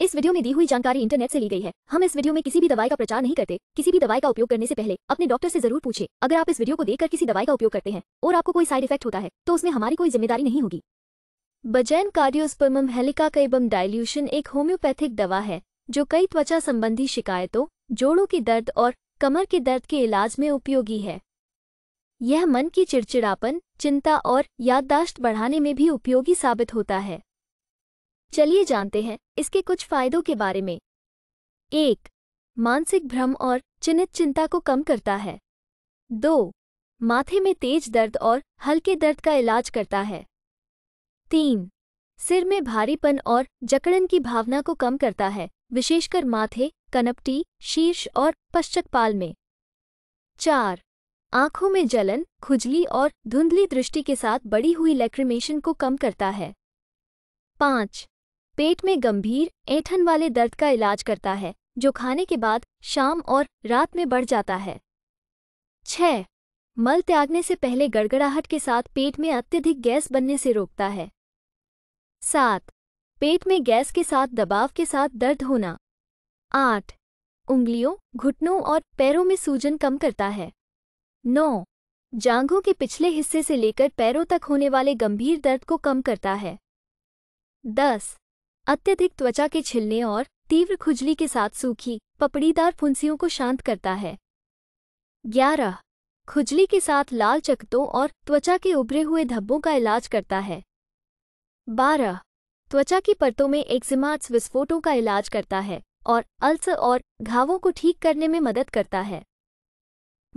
इस वीडियो में दी हुई जानकारी इंटरनेट से ली गई है हम इस वीडियो में किसी भी दवाई का प्रचार नहीं करते किसी भी दवाई का उपयोग करने से पहले अपने डॉक्टर से जरूर पूछे अगर आप इस वीडियो को देखकर किसी दवाई का उपयोग करते हैं और आपको कोई साइड इफेक्ट होता है तो उसमें हमारी कोई जिम्मेदारी नहीं होगी बजैन कार्डियोस्पर्मम हेलिका कैबम डायल्यूशन एक होम्योपैथिक दवा है जो कई त्वचा संबंधी शिकायतों जोड़ों के दर्द और कमर के दर्द के इलाज में उपयोगी है यह मन की चिड़चिड़ापन चिंता और याददाश्त बढ़ाने में भी उपयोगी साबित होता है चलिए जानते हैं इसके कुछ फायदों के बारे में एक मानसिक भ्रम और चिन्हित चिंता को कम करता है दो माथे में तेज दर्द और हल्के दर्द का इलाज करता है तीन सिर में भारीपन और जकड़न की भावना को कम करता है विशेषकर माथे कनपटी शीर्ष और पश्चकपाल में चार आंखों में जलन खुजली और धुंधली दृष्टि के साथ बड़ी हुई लेक्रिमेशन को कम करता है पाँच पेट में गंभीर ऐठन वाले दर्द का इलाज करता है जो खाने के बाद शाम और रात में बढ़ जाता है छह मल त्यागने से पहले गड़गड़ाहट के साथ पेट में अत्यधिक गैस बनने से रोकता है सात पेट में गैस के साथ दबाव के साथ दर्द होना आठ उंगलियों घुटनों और पैरों में सूजन कम करता है नौ जांघों के पिछले हिस्से से लेकर पैरों तक होने वाले गंभीर दर्द को कम करता है दस अत्यधिक त्वचा के छिलने और तीव्र खुजली के साथ सूखी पपड़ीदार फुंसियों को शांत करता है ग्यारह खुजली के साथ लाल चकतों और त्वचा के उभरे हुए धब्बों का इलाज करता है बारह त्वचा की परतों में एक्जिमाट्स विस्फोटों का इलाज करता है और अल्सर और घावों को ठीक करने में मदद करता है